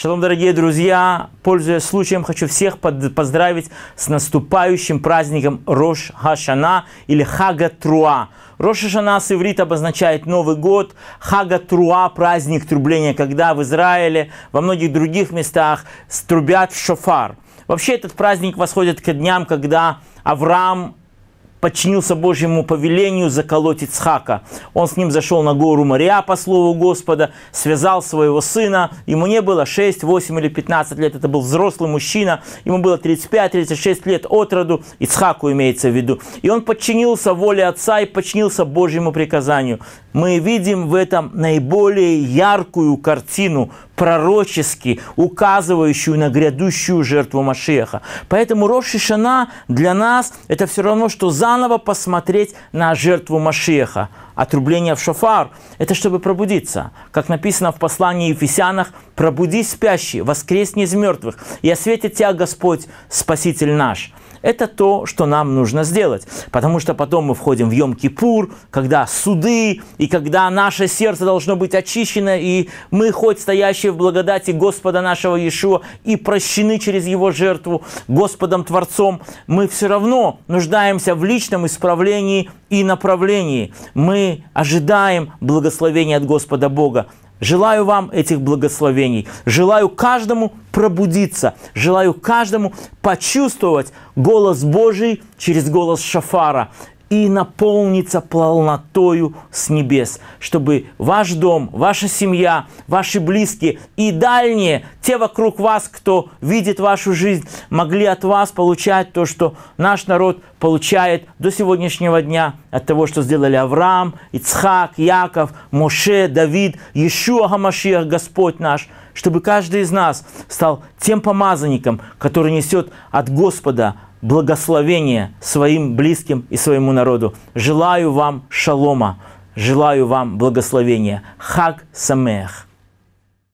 Шалом, дорогие друзья! Пользуясь случаем, хочу всех поздравить с наступающим праздником Рош Хашана или Хага Труа. Рош Хашана с иврита обозначает Новый год, Хага Труа – праздник трубления, когда в Израиле, во многих других местах струбят в шофар. Вообще этот праздник восходит к дням, когда Авраам подчинился Божьему повелению заколоть Ицхака. Он с ним зашел на гору Мария, по слову Господа, связал своего сына. Ему не было 6, 8 или 15 лет, это был взрослый мужчина. Ему было 35-36 лет от роду, Ицхаку имеется в виду. И он подчинился воле отца и подчинился Божьему приказанию. Мы видим в этом наиболее яркую картину пророчески указывающую на грядущую жертву Машеха. Поэтому Рош и Шана для нас это все равно, что заново посмотреть на жертву Машеха. Отрубление в шофар – это чтобы пробудиться. Как написано в послании Ефесянах, «Пробудись, спящий, воскресни из мертвых, и осветит тебя Господь, Спаситель наш» это то, что нам нужно сделать. Потому что потом мы входим в Йом-Кипур, когда суды, и когда наше сердце должно быть очищено, и мы, хоть стоящие в благодати Господа нашего Иешуа, и прощены через Его жертву Господом Творцом, мы все равно нуждаемся в личном исправлении и направлении. Мы ожидаем благословения от Господа Бога. Желаю вам этих благословений. Желаю каждому пробудиться. Желаю каждому почувствовать голос Божий через голос шафара и наполнится полнотою с небес, чтобы ваш дом, ваша семья, ваши близкие и дальние, те вокруг вас, кто видит вашу жизнь, могли от вас получать то, что наш народ получает до сегодняшнего дня от того, что сделали Авраам, Ицхак, Яков, Моше, Давид, Ишуа Гамашиах, Господь наш, чтобы каждый из нас стал тем помазанником, который несет от Господа благословение своим близким и своему народу. Желаю вам шалома, желаю вам благословения. Хак самех.